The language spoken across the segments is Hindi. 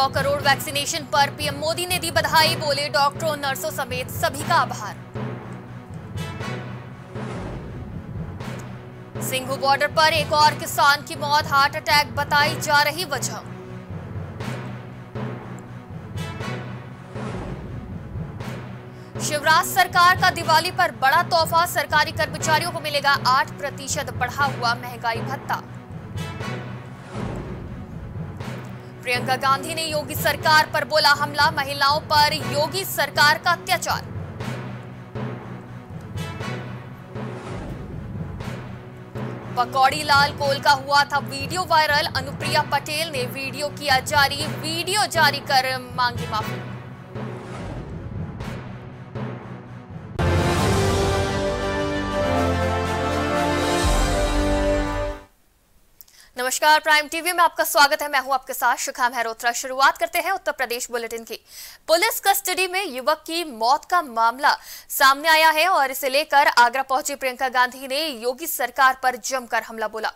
सौ करोड़ वैक्सीनेशन पर पीएम मोदी ने दी बधाई बोले डॉक्टरों नर्सों समेत सभी का आभार सिंघू बॉर्डर पर एक और किसान की मौत हार्ट अटैक बताई जा रही वजह शिवराज सरकार का दिवाली पर बड़ा तोहफा सरकारी कर्मचारियों को मिलेगा आठ प्रतिशत बढ़ा हुआ महंगाई भत्ता प्रियंका गांधी ने योगी सरकार पर बोला हमला महिलाओं पर योगी सरकार का अत्याचार पकौड़ी लाल कोल का हुआ था वीडियो वायरल अनुप्रिया पटेल ने वीडियो किया जारी वीडियो जारी कर मांगी माफी नमस्कार प्राइम टीवी में आपका स्वागत है मैं हूं आपके साथ शिखा मेहरोत्रा शुरुआत करते हैं उत्तर प्रदेश बुलेटिन की पुलिस कस्टडी में युवक की मौत का मामला सामने आया है और इसे लेकर आगरा पहुंची प्रियंका गांधी ने योगी सरकार पर जमकर हमला बोला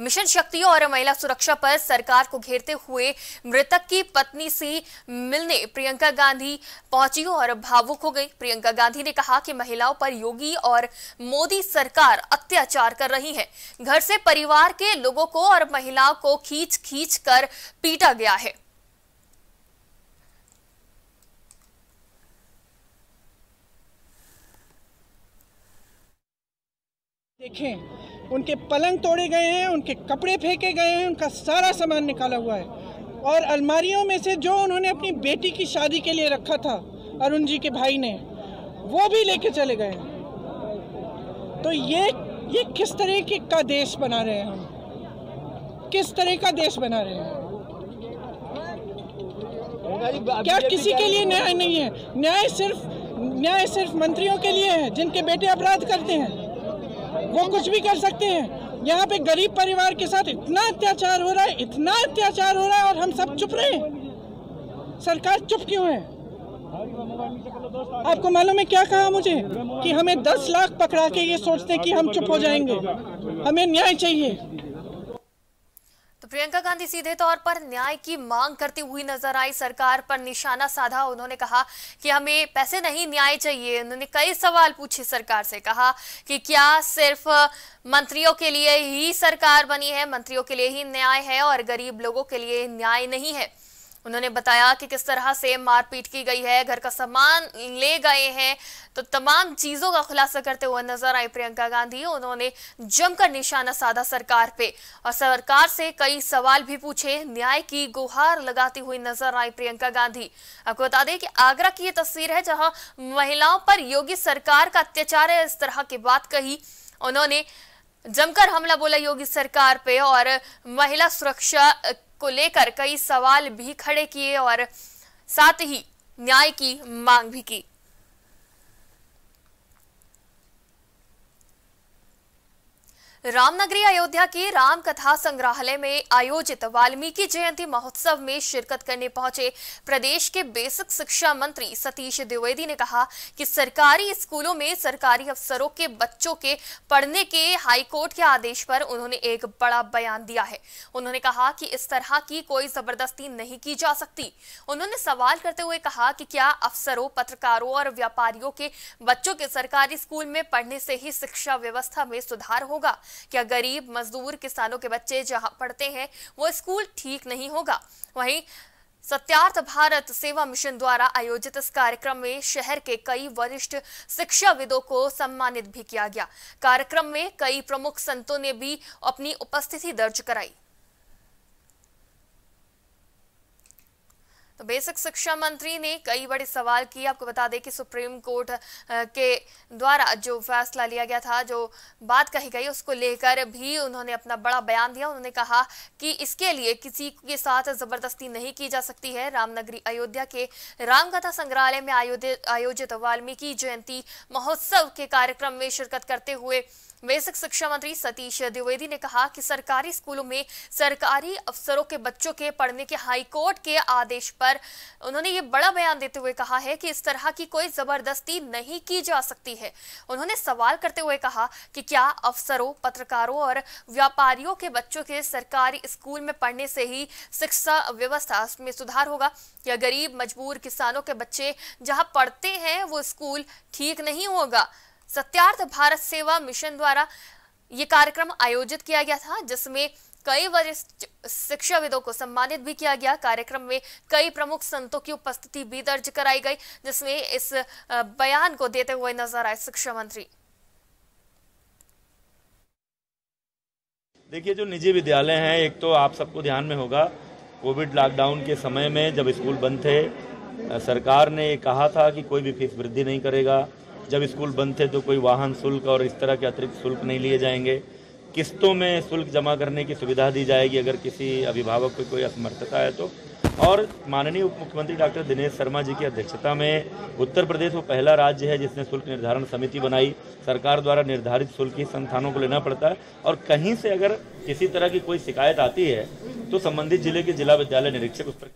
मिशन शक्ति और महिला सुरक्षा पर सरकार को घेरते हुए मृतक की पत्नी से मिलने प्रियंका गांधी पहुंची और भावुक हो गई प्रियंका गांधी ने कहा कि महिलाओं पर योगी और मोदी सरकार अत्याचार कर रही है घर से परिवार के लोगों को और महिलाओं को खींच खींच कर पीटा गया है देखें उनके पलंग तोड़े गए हैं उनके कपड़े फेंके गए हैं उनका सारा सामान निकाला हुआ है और अलमारियों में से जो उन्होंने अपनी बेटी की शादी के लिए रखा था अरुण जी के भाई ने वो भी लेके चले गए तो ये ये किस तरह के का देश बना रहे हैं हम किस तरह का देश बना रहे हैं क्या किसी के लिए न्याय नहीं है न्याय सिर्फ न्याय सिर्फ मंत्रियों के लिए है जिनके बेटे अपराध करते हैं वो कुछ भी कर सकते हैं यहाँ पे गरीब परिवार के साथ इतना अत्याचार हो रहा है इतना अत्याचार हो रहा है और हम सब चुप रहे हैं सरकार चुप क्यों है आपको मालूम है क्या कहा मुझे कि हमें दस लाख पकड़ा के ये सोचते कि हम चुप हो जाएंगे हमें न्याय चाहिए तो प्रियंका गांधी सीधे तौर पर न्याय की मांग करती हुई नजर आई सरकार पर निशाना साधा उन्होंने कहा कि हमें पैसे नहीं न्याय चाहिए उन्होंने कई सवाल पूछे सरकार से कहा कि क्या सिर्फ मंत्रियों के लिए ही सरकार बनी है मंत्रियों के लिए ही न्याय है और गरीब लोगों के लिए न्याय नहीं है उन्होंने बताया कि किस तरह से मारपीट की गई है घर का सामान ले गए हैं तो तमाम चीजों का खुलासा करते हुए नजर आई प्रियंका गांधी उन्होंने जमकर निशाना साधा सरकार पे और सरकार से कई सवाल भी पूछे न्याय की गुहार लगाती हुई नजर आई प्रियंका गांधी आपको बता दें कि आगरा की ये तस्वीर है जहां महिलाओं पर योगी सरकार का अत्याचार है इस तरह की बात कही उन्होंने जमकर हमला बोला योगी सरकार पे और महिला सुरक्षा को लेकर कई सवाल भी खड़े किए और साथ ही न्याय की मांग भी की रामनगरी अयोध्या के राम कथा संग्रहालय में आयोजित वाल्मीकि जयंती महोत्सव में शिरकत करने पहुंचे प्रदेश के बेसिक शिक्षा मंत्री सतीश द्विवेदी ने कहा कि सरकारी स्कूलों में सरकारी अफसरों के बच्चों के पढ़ने के हाईकोर्ट के आदेश पर उन्होंने एक बड़ा बयान दिया है उन्होंने कहा कि इस तरह की कोई जबरदस्ती नहीं की जा सकती उन्होंने सवाल करते हुए कहा कि क्या अफसरों पत्रकारों और व्यापारियों के बच्चों के सरकारी स्कूल में पढ़ने से ही शिक्षा व्यवस्था में सुधार होगा क्या गरीब मजदूर किसानों के बच्चे जहां पढ़ते हैं वो स्कूल ठीक नहीं होगा वहीं सत्यार्थ भारत सेवा मिशन द्वारा आयोजित इस कार्यक्रम में शहर के कई वरिष्ठ शिक्षाविदों को सम्मानित भी किया गया कार्यक्रम में कई प्रमुख संतों ने भी अपनी उपस्थिति दर्ज कराई तो बेसिक शिक्षा मंत्री ने कई बड़े सवाल किए आपको बता दें कि सुप्रीम कोर्ट के द्वारा जो फैसला लिया गया था जो बात कही गई उसको लेकर भी उन्होंने अपना बड़ा बयान दिया उन्होंने कहा कि इसके लिए किसी के साथ जबरदस्ती नहीं की जा सकती है रामनगरी अयोध्या के रामकथा संग्रहालय में आयोजित वाल्मीकि जयंती महोत्सव के कार्यक्रम में शिरकत करते हुए बेसिक शिक्षा मंत्री सतीश द्विवेदी ने कहा कि सरकारी स्कूलों में सरकारी अफसरों के बच्चों के पढ़ने के हाईकोर्ट के आदेश पर उन्होंने ये बड़ा बयान देते हुए कहा है कि इस तरह की कोई जबरदस्ती नहीं की जा सकती है उन्होंने सवाल करते हुए कहा कि क्या अफसरों पत्रकारों और व्यापारियों के बच्चों के सरकारी स्कूल में पढ़ने से ही शिक्षा व्यवस्था में सुधार होगा या गरीब मजबूर किसानों के बच्चे जहां पढ़ते हैं वो स्कूल ठीक नहीं होगा सत्यार्थ भारत सेवा मिशन द्वारा ये कार्यक्रम आयोजित किया गया था जिसमें कई वरिष्ठ शिक्षाविदों को सम्मानित भी किया गया कार्यक्रम में कई प्रमुख संतों की उपस्थिति भी दर्ज कराई गई जिसमें इस बयान को देते हुए नजर आए शिक्षा मंत्री देखिए जो निजी विद्यालय हैं एक तो आप सबको ध्यान में होगा कोविड लॉकडाउन के समय में जब स्कूल बंद थे सरकार ने कहा था कि कोई भी फीस वृद्धि नहीं करेगा जब स्कूल बंद थे तो कोई वाहन शुल्क और इस तरह के अतिरिक्त शुल्क नहीं लिए जाएंगे किस्तों में शुल्क जमा करने की सुविधा दी जाएगी अगर किसी अभिभावक को कोई असमर्थता है तो और माननीय उप मुख्यमंत्री डॉक्टर दिनेश शर्मा जी की अध्यक्षता में उत्तर प्रदेश वो पहला राज्य है जिसने शुल्क निर्धारण समिति बनाई सरकार द्वारा निर्धारित शुल्क ही संस्थानों को लेना पड़ता है और कहीं से अगर किसी तरह की कोई शिकायत आती है तो संबंधित जिले के जिला विद्यालय निरीक्षक उस पर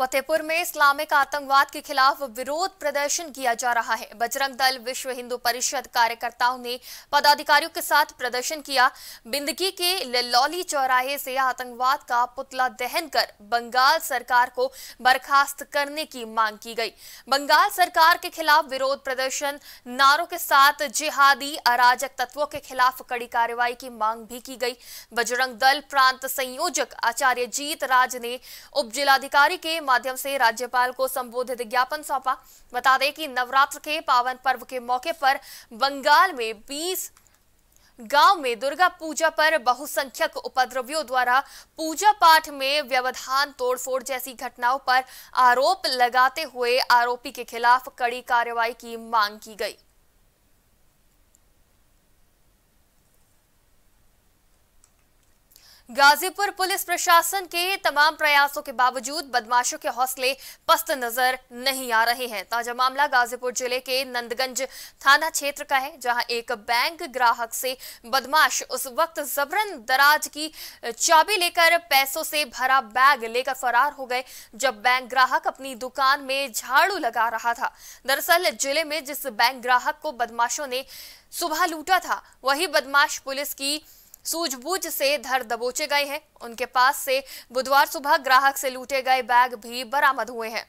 फतेहपुर में इस्लामिक आतंकवाद के खिलाफ विरोध प्रदर्शन किया जा रहा है बजरंग दल विश्व हिंदू परिषद कार्यकर्ताओं ने पदाधिकारियों के साथ प्रदर्शन किया बिंदगी के लल्लौली चौराहे से आतंकवाद का पुतला दहन कर बंगाल सरकार को बर्खास्त करने की मांग की गई बंगाल सरकार के खिलाफ विरोध प्रदर्शन नारों के साथ जिहादी अराजक तत्वों के खिलाफ कड़ी कार्रवाई की मांग भी की गई बजरंग दल प्रांत संयोजक आचार्य जीत राज ने उप जिलाधिकारी के माध्यम से राज्यपाल को संबोधित ज्ञापन सौंपा बता दें कि नवरात्र के पावन पर्व के मौके पर बंगाल में 20 गांव में दुर्गा पूजा पर बहुसंख्यक उपद्रवियों द्वारा पूजा पाठ में व्यवधान तोड़फोड़ जैसी घटनाओं पर आरोप लगाते हुए आरोपी के खिलाफ कड़ी कार्रवाई की मांग की गई गाजीपुर पुलिस प्रशासन के तमाम प्रयासों के बावजूद बदमाशों के हौसले पस्त नजर नहीं आ रहे हैं ताजा मामला गाजीपुर जिले के नंदगंज थाना क्षेत्र का है जहां एक बैंक ग्राहक से बदमाश उस वक्त जबरन दराज की चाबी लेकर पैसों से भरा बैग लेकर फरार हो गए जब बैंक ग्राहक अपनी दुकान में झाड़ू लगा रहा था दरअसल जिले में जिस बैंक ग्राहक को बदमाशों ने सुबह लूटा था वही बदमाश पुलिस की सूझबूझ से धर दबोचे गए हैं उनके पास से बुधवार सुबह ग्राहक से लूटे गए बैग भी बरामद हुए हैं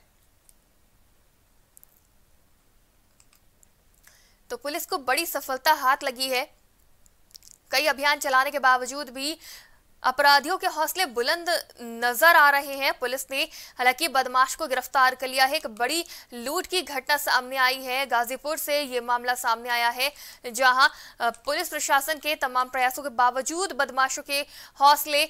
तो पुलिस को बड़ी सफलता हाथ लगी है कई अभियान चलाने के बावजूद भी अपराधियों के हौसले बुलंद नजर आ रहे हैं पुलिस ने हालांकि बदमाश को गिरफ्तार कर लिया है एक बड़ी लूट की घटना सामने आई है गाजीपुर से ये मामला सामने आया है जहां पुलिस प्रशासन के तमाम प्रयासों के बावजूद बदमाशों के हौसले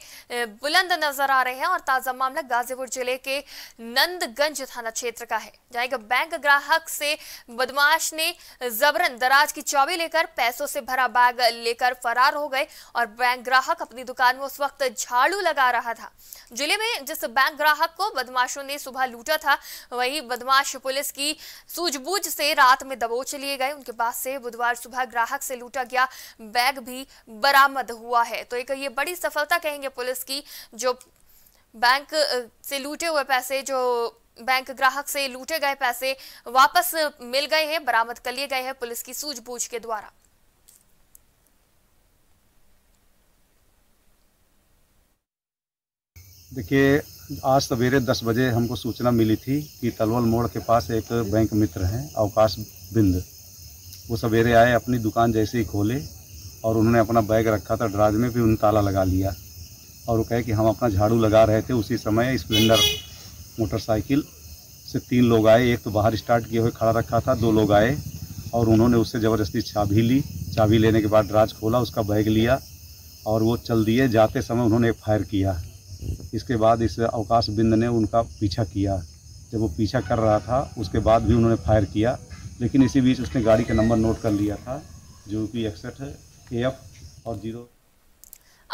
बुलंद नजर आ रहे हैं और ताजा मामला गाजीपुर जिले के नंदगंज थाना क्षेत्र का है जहां एक बैंक ग्राहक से बदमाश ने जबरन दराज की चौबी लेकर पैसों से भरा बैग लेकर फरार हो गए और बैंक ग्राहक अपनी दुकान में वक्त झाड़ू लगा रहा था जिले में जिस बैंक ग्राहक को बदमाशों ने सुबह लूटा था वही बदमाश पुलिस की सूझबूझ से रात में दबोच लिए गए उनके पास से बुधवार सुबह ग्राहक से लूटा गया बैग भी बरामद हुआ है तो एक ये बड़ी सफलता कहेंगे पुलिस की जो बैंक से लूटे हुए पैसे जो बैंक ग्राहक से लूटे गए पैसे वापस मिल गए हैं बरामद कर लिए गए हैं पुलिस की सूझबूझ के द्वारा देखिए आज सवेरे दस बजे हमको सूचना मिली थी कि तलवल मोड़ के पास एक बैंक मित्र हैं अवकाश बिंद वो सवेरे आए अपनी दुकान जैसे ही खोले और उन्होंने अपना बैग रखा था ड्राज में फिर उन्हें ताला लगा लिया और वो कहे कि हम अपना झाड़ू लगा रहे थे उसी समय स्प्लेंडर मोटरसाइकिल से तीन लोग आए एक तो बाहर स्टार्ट किए हुए खड़ा रखा था दो लोग आए और उन्होंने उससे ज़बरदस्ती चाबी ली चाबी लेने के बाद ड्राज खोला उसका बैग लिया और वो चल दिए जाते समय उन्होंने एक फायर किया इसके बाद इस अवकाश बिंद ने उनका पीछा किया जब वो पीछा कर रहा था उसके बाद भी उन्होंने फायर किया लेकिन इसी बीच उसने गाड़ी का नंबर नोट कर लिया था जो कि इकसठ ए एफ और जीरो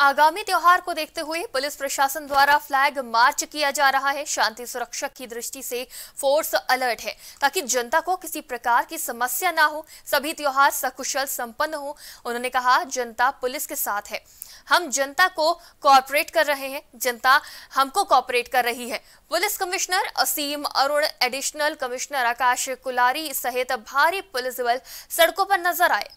आगामी त्यौहार को देखते हुए पुलिस प्रशासन द्वारा फ्लैग मार्च किया जा रहा है शांति सुरक्षा की दृष्टि से फोर्स अलर्ट है ताकि जनता को किसी प्रकार की समस्या ना हो सभी त्यौहार सकुशल संपन्न हो उन्होंने कहा जनता पुलिस के साथ है हम जनता को कॉपरेट कर रहे हैं जनता हमको कॉपरेट कर रही है police commissioner Asim Arun additional commissioner Akash Kulhari सहित भारी पुलिस बल सड़कों पर नजर आए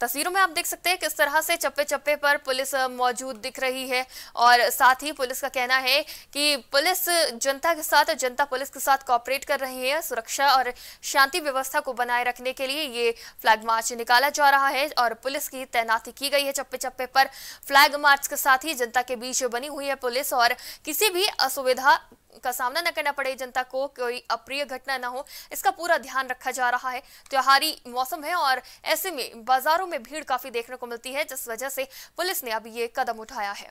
तस्वीरों में आप देख सकते हैं किस तरह से चप्पे चप्पे पर पुलिस मौजूद दिख रही है और साथ ही पुलिस का कहना है कि पुलिस जनता के साथ जनता पुलिस के साथ कॉपरेट कर रही है सुरक्षा और शांति व्यवस्था को बनाए रखने के लिए ये फ्लैग मार्च निकाला जा रहा है और पुलिस की तैनाती की गई है चप्पे चप्पे पर फ्लैग मार्च के साथ ही जनता के बीच बनी हुई है पुलिस और किसी भी असुविधा का सामना न करना पड़े जनता को कोई अप्रिय घटना न हो इसका पूरा ध्यान रखा जा रहा है त्योहारी मौसम है और ऐसे में बाजारों में भीड़ काफी देखने को मिलती है जिस वजह से पुलिस ने अब ये कदम उठाया है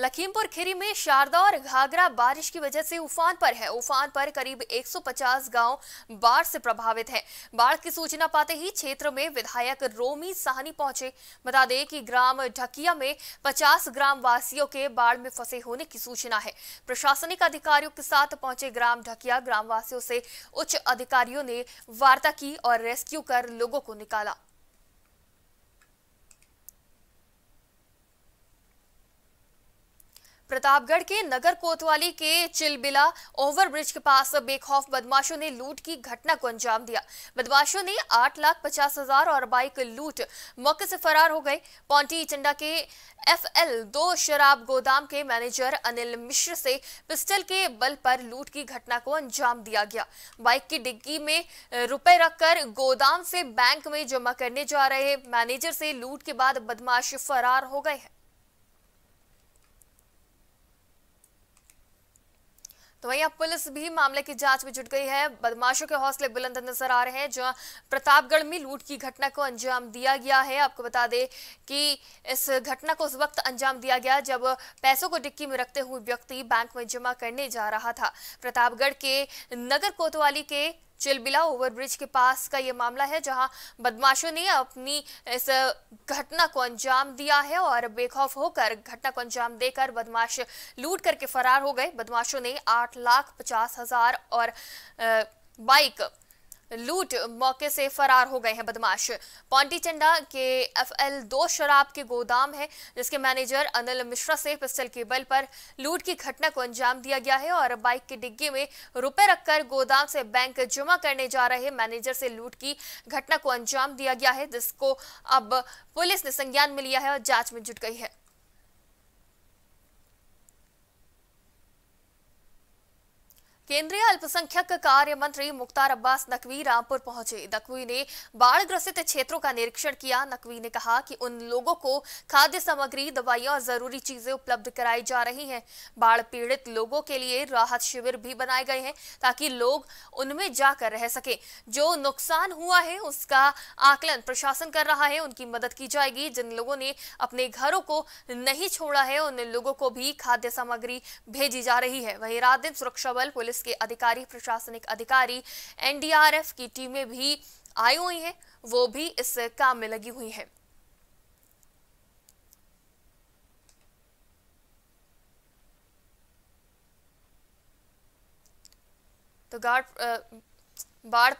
लखीमपुर खीरी में शारदा और घाघरा बारिश की वजह से उफान पर है उफान पर करीब 150 गांव बाढ़ से प्रभावित हैं। बाढ़ की सूचना पाते ही क्षेत्र में विधायक रोमी साहनी पहुंचे बता दें कि ग्राम ढकिया में 50 ग्राम वासियों के बाढ़ में फंसे होने की सूचना है प्रशासनिक अधिकारियों के साथ पहुंचे ग्राम ढकिया ग्रामवासियों से उच्च अधिकारियों ने वार्ता की और रेस्क्यू कर लोगों को निकाला प्रतापगढ़ के नगर कोतवाली के चिलबिला ओवरब्रिज के पास बेखौफ बदमाशों ने लूट की घटना को अंजाम दिया बदमाशों ने आठ लाख पचास हजार और बाइक लूट मौके से फरार हो गए पौंटी चंडा के एफ एल दो शराब गोदाम के मैनेजर अनिल मिश्र से पिस्टल के बल पर लूट की घटना को अंजाम दिया गया बाइक की डिग्गी में रुपए रखकर गोदाम से बैंक में जमा करने जा रहे मैनेजर से लूट के बाद बदमाश फरार हो गए हैं तो वहीं अब पुलिस भी मामले की जांच में जुट गई है बदमाशों के हौसले बुलंद नजर आ रहे हैं जहां प्रतापगढ़ में लूट की घटना को अंजाम दिया गया है आपको बता दें कि इस घटना को उस वक्त अंजाम दिया गया जब पैसों को डिक्की में रखते हुए व्यक्ति बैंक में जमा करने जा रहा था प्रतापगढ़ के नगर कोतवाली के चिलबिला ओवरब्रिज के पास का ये मामला है जहां बदमाशों ने अपनी इस घटना को अंजाम दिया है और बेखौफ होकर घटना को अंजाम देकर बदमाश लूट करके फरार हो गए बदमाशों ने आठ लाख पचास हजार और बाइक लूट मौके से फरार हो गए हैं बदमाश पॉन्टीचंडा के एफएल दो शराब के गोदाम है जिसके मैनेजर अनिल मिश्रा से पिस्टल के बल पर लूट की घटना को अंजाम दिया गया है और बाइक के डिग्गी में रुपए रखकर गोदाम से बैंक जमा करने जा रहे मैनेजर से लूट की घटना को अंजाम दिया गया है जिसको अब पुलिस ने संज्ञान में लिया है और जांच में जुट गई है केंद्रीय अल्पसंख्यक कार्य मंत्री मुख्तार अब्बास नकवी रामपुर पहुंचे नकवी ने बाढ़ ग्रसित क्षेत्रों का निरीक्षण किया नकवी ने कहा कि उन लोगों को खाद्य सामग्री दवाइयां और जरूरी चीजें उपलब्ध कराई जा रही हैं बाढ़ पीड़ित लोगों के लिए राहत शिविर भी बनाए गए हैं ताकि लोग उनमें जाकर रह सके जो नुकसान हुआ है उसका आकलन प्रशासन कर रहा है उनकी मदद की जाएगी जिन लोगों ने अपने घरों को नहीं छोड़ा है उन लोगों को भी खाद्य सामग्री भेजी जा रही है वही रात दिन सुरक्षा बल पुलिस पुलिस के अधिकारी प्रशासनिक अधिकारी एनडीआरएफ की टीमें भी आई हुई हैं वो भी इस काम में लगी हुई हैं तो गार्ड बाढ़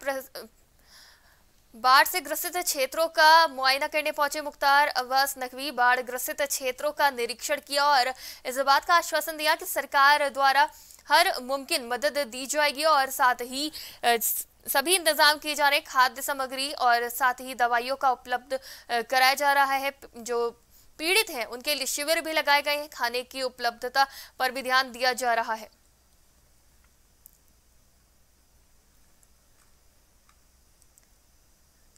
बाढ़ से ग्रसित क्षेत्रों का मुआयना करने पहुंचे मुख्तार अब्बास नकवी बाढ़ ग्रसित क्षेत्रों का निरीक्षण किया और इस बात का आश्वासन दिया कि सरकार द्वारा हर मुमकिन मदद दी जाएगी और साथ ही सभी इंतजाम किए जा रहे खाद्य सामग्री और साथ ही दवाइयों का उपलब्ध कराया जा रहा है जो पीड़ित हैं उनके लिए शिविर भी लगाए गए हैं खाने की उपलब्धता पर भी ध्यान दिया जा रहा है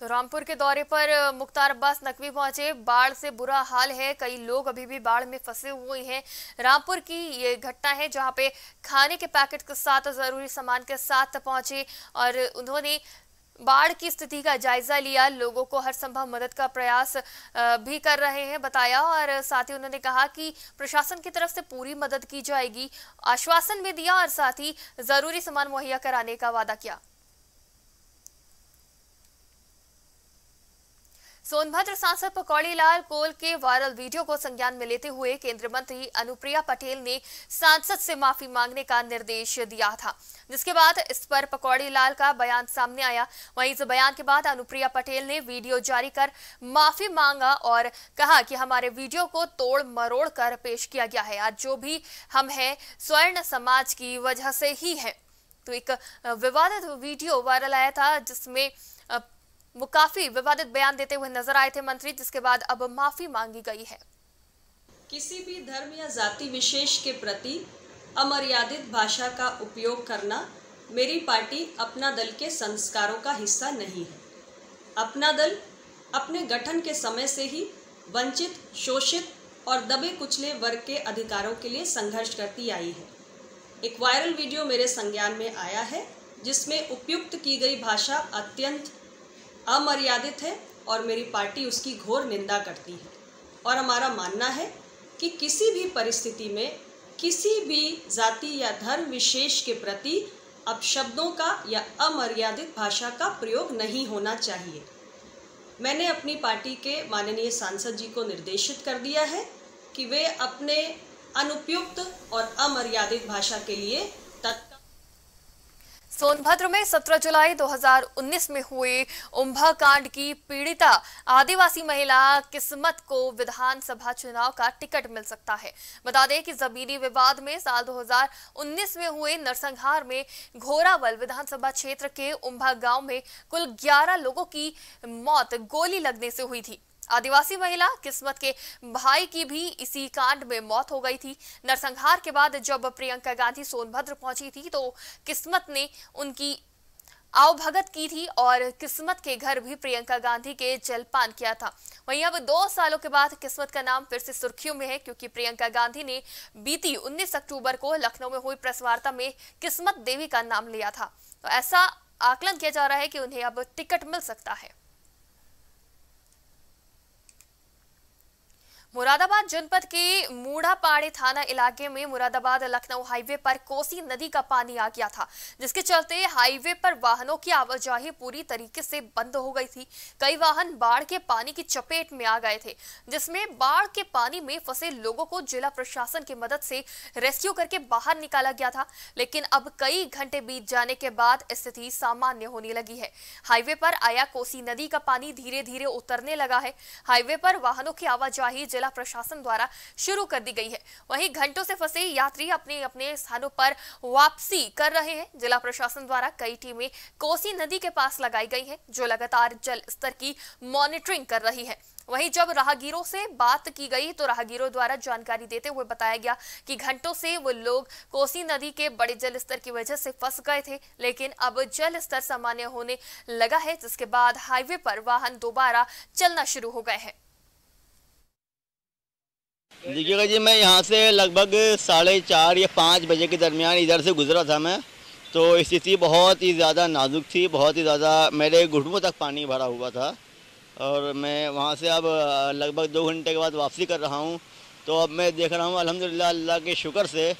तो रामपुर के दौरे पर मुख्तार अब्बास नकवी पहुंचे बाढ़ से बुरा हाल है कई लोग अभी भी बाढ़ में फंसे हुए हैं रामपुर की ये घटना है जहां पे खाने के पैकेट के साथ और ज़रूरी सामान के साथ पहुंचे और उन्होंने बाढ़ की स्थिति का जायजा लिया लोगों को हर संभव मदद का प्रयास भी कर रहे हैं बताया और साथ ही उन्होंने कहा कि प्रशासन की तरफ से पूरी मदद की जाएगी आश्वासन भी दिया और साथ ही जरूरी सामान मुहैया कराने का वादा किया सोनभद्र सांसद पकौड़ी लाल कोल के वायरल वीडियो को संज्ञान में लेते हुए केंद्रीय मंत्री अनुप्रिया पटेल ने सांसद से माफी मांगने का निर्देश दिया था जिसके बाद इस पर पकौड़ी लाल का बयान सामने आया वहीं इस बयान के बाद अनुप्रिया पटेल ने वीडियो जारी कर माफी मांगा और कहा कि हमारे वीडियो को तोड़ मरोड़ कर पेश किया गया है आज जो भी हम है स्वर्ण समाज की वजह से ही है तो एक विवादित वीडियो वायरल आया था जिसमें वो काफी विवादित बयान देते हुए नजर आए थे मंत्री जिसके बाद अब माफी मांगी गई है किसी भी धर्म या जाति विशेष के प्रति अमर्यादित भाषा का उपयोग करना मेरी पार्टी अपना दल के संस्कारों का हिस्सा नहीं है अपना दल अपने गठन के समय से ही वंचित शोषित और दबे कुचले वर्ग के अधिकारों के लिए संघर्ष करती आई है एक वायरल वीडियो मेरे संज्ञान में आया है जिसमें उपयुक्त की गई भाषा अत्यंत अमर्यादित है और मेरी पार्टी उसकी घोर निंदा करती है और हमारा मानना है कि किसी भी परिस्थिति में किसी भी जाति या धर्म विशेष के प्रति अपशब्दों का या अमर्यादित भाषा का प्रयोग नहीं होना चाहिए मैंने अपनी पार्टी के माननीय सांसद जी को निर्देशित कर दिया है कि वे अपने अनुपयुक्त और अमर्यादित भाषा के लिए तत्व सोनभद्र में 17 जुलाई 2019 में हुए उम्भा कांड की पीड़िता आदिवासी महिला किस्मत को विधानसभा चुनाव का टिकट मिल सकता है बता दें कि जमीनी विवाद में साल 2019 में हुए नरसंहार में घोरावल विधानसभा क्षेत्र के उम्भा गांव में कुल 11 लोगों की मौत गोली लगने से हुई थी आदिवासी महिला किस्मत के भाई की भी इसी कांड में मौत हो गई थी नरसंहार के बाद जब प्रियंका गांधी सोनभद्र पहुंची थी तो किस्मत ने उनकी आवभगत की थी और किस्मत के घर भी प्रियंका गांधी के जलपान किया था वहीं अब दो सालों के बाद किस्मत का नाम फिर से सुर्खियों में है क्योंकि प्रियंका गांधी ने बीती 19 अक्टूबर को लखनऊ में हुई प्रेसवार्ता में किस्मत देवी का नाम लिया था तो ऐसा आकलन किया जा रहा है कि उन्हें अब टिकट मिल सकता है मुरादाबाद जनपद के मूढ़ापाड़े थाना इलाके में मुरादाबाद लखनऊ हाईवे पर कोसी नदी का पानी आ गया था जिसके चलते हाईवे पर वाहनों की आवाजाही पूरी तरीके से बंद हो गई थी कई वाहन बाढ़ के पानी की चपेट में आ गए थे जिसमें बाढ़ के पानी में फंसे लोगों को जिला प्रशासन की मदद से रेस्क्यू करके बाहर निकाला गया था लेकिन अब कई घंटे बीत जाने के बाद स्थिति सामान्य होने लगी है हाईवे पर आया कोसी नदी का पानी धीरे धीरे उतरने लगा है हाईवे पर वाहनों की आवाजाही जिला प्रशासन द्वारा शुरू कर दी गई है वहीं घंटों से फंसे यात्री अपने अपने स्थानों पर वापसी कर रहे हैं जिला प्रशासन द्वारा कई टीमें कोसी नदी के पास लगाई गई है जो लगातार जल स्तर की मॉनिटरिंग कर रही है वहीं जब राहगीरों से बात की गई तो राहगीरों द्वारा जानकारी देते हुए बताया गया कि घंटों से वो लोग कोसी नदी के बड़े जल स्तर की वजह से फंस गए थे लेकिन अब जल स्तर सामान्य होने लगा है जिसके बाद हाईवे पर वाहन दोबारा चलना शुरू हो गए हैं देखिएगा जी मैं यहाँ से लगभग साढ़े चार या पाँच बजे के दरमियान इधर से गुजरा था मैं तो स्थिति बहुत ही ज़्यादा नाजुक थी बहुत ही ज़्यादा मेरे घुटनों तक पानी भरा हुआ था और मैं वहाँ से अब लगभग दो घंटे के बाद वापसी कर रहा हूँ तो अब मैं देख रहा हूँ अलहमदिल्ला अल्लाह के शुक्र से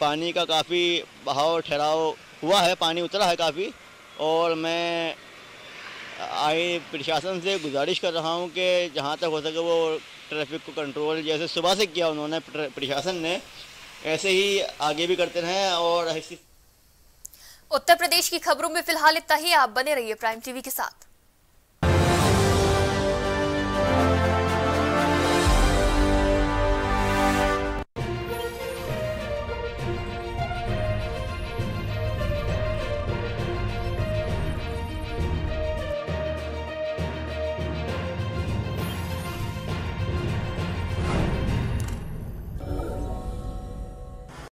पानी का काफ़ी बहाव ठहराव हुआ है पानी उतरा है काफ़ी और मैं आई प्रशासन से गुजारिश कर रहा हूँ कि जहाँ तक हो सके वो ट्रैफिक को कंट्रोल जैसे सुबह से किया उन्होंने प्रशासन ने ऐसे ही आगे भी करते रहें और उत्तर प्रदेश की खबरों में फिलहाल इतना ही आप बने रहिए प्राइम टीवी के साथ